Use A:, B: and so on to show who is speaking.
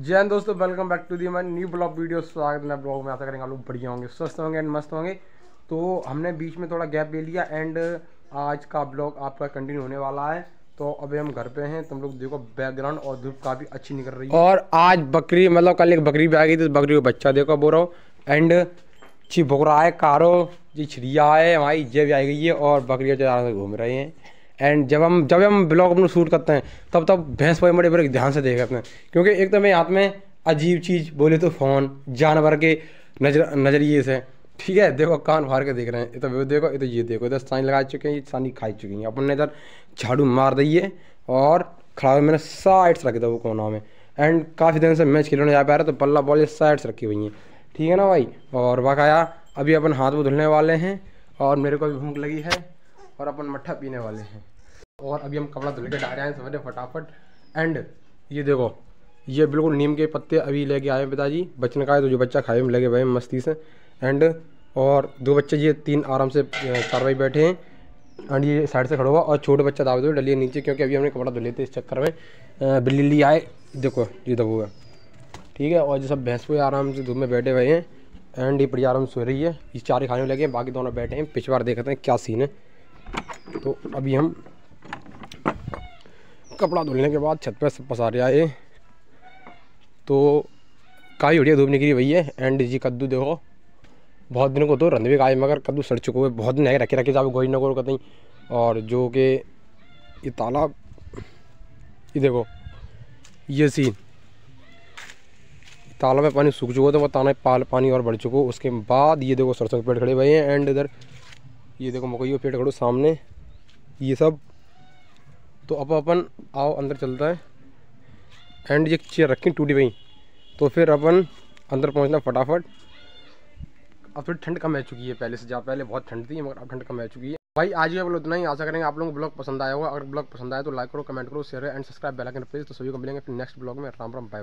A: जैन दोस्तों welcome back to the मैं new blog video स्वागत है ब्लॉग में आशा करेंगे आप लोग बढ़िया होंगे स्वस्थ होंगे एंड मस्त होंगे तो हमने बीच में थोड़ा गैप ले लिया एंड uh, आज का ब्लॉग आपका कंटिन्यू होने वाला है तो अभी हम घर पे हैं तुम लोग देखो बैकग्राउंड और धूप काफ़ी अच्छी निकल रही है और आज बकरी मतलब कल एक बकरी भी आ गई थी तो बकरी को बच्चा देखो बोल एंड ची भोग है कारो जी छिड़िया है हमारी जय भी आ गई है और बकरिया जो घूम रहे हैं एंड जब हम जब हम ब्लॉग अपना शूट करते हैं तब तब भैंस पर बड़े बड़े ध्यान से देख करते हैं क्योंकि एक तो मेरे हाथ में अजीब चीज़ बोले तो फ़ोन जानवर के नजर नज़रिए से ठीक है देखो कान फार के देख रहे हैं इधर तो देखो इधर तो ये देखो इधर सानी लगा चुके हैं ये सानी खा चुकी हैं अपन ने इधर झाड़ू मार दी है और खड़ा मैंने साइड से रख दिया वो कोना में एंड काफ़ी दिन से मैच खेलने जा पा रहा तो पल्ला बॉल ये साइड से रखी हुई हैं ठीक है ना भाई और बकाया अभी अपन हाथ को धुलने वाले हैं और मेरे को भी भूख लगी है और अपन मट्ठा पीने वाले हैं और अभी हम कपड़ा धुल के डाल रहे हैं सवेरे फटाफट एंड ये देखो ये बिल्कुल नीम के पत्ते अभी लेके आए पिताजी बचने का है तो जो बच्चा खाए में लगे हुए हैं मस्ती से एंड और दो बच्चे ये तीन आराम से चार भाई बैठे हैं एंड ये साइड से खड़ा हुआ और छोटे बच्चा दावे दो डलिए नीचे क्योंकि अभी हमने कपड़ा धुले थे इस चक्कर में बिल्ली ली आए देखो ये दबो हुआ ठीक है और ये सब भैंस हुए आराम से धूप में बैठे हुए हैं एंड ये बड़ी आराम सो रही है ये चार खाने लगे हैं बाकी दोनों बैठे हैं पिछवार देखते हैं क्या सीन है तो अभी हम कपड़ा धुलने के बाद छत पर पसारे आए तो काई उड़िया धूप निकली वही है एंड जी कद्दू देखो बहुत दिनों को तो रंधवे का आए मगर कद्दू सड़ चुके हुए बहुत दिन है रखे रखे जाओ गोई नगोर कहीं और जो कि ये तालाब ये देखो ये सीन तालाब में पानी सूख चुका था वो ताना पाल पानी और बढ़ चुका उसके बाद ये देखो सरसों के पेड़ खड़े हुए हैं एंड इधर ये देखो मकई के पेड़ खड़ो सामने ये सब तो अब अपन आओ अंदर चलता है एंड ये चेयर रखी टूटी हुई तो फिर अपन अंदर पहुंचना फटाफट अब थोड़ी ठंड कम रह चुकी है पहले से जहाँ पहले बहुत ठंड थी मगर अब ठंड कम रह चुकी है भाई आज ये उतना ही आशा करेंगे आप लोगों को ब्लॉग पसंद आया होगा अगर ब्लॉग पसंद आया तो लाइक करो कमेंट करो share and subscribe bell icon please तो सभी को मिलेंगे फिर नेक्स्ट ब्लॉग में राम राम बाय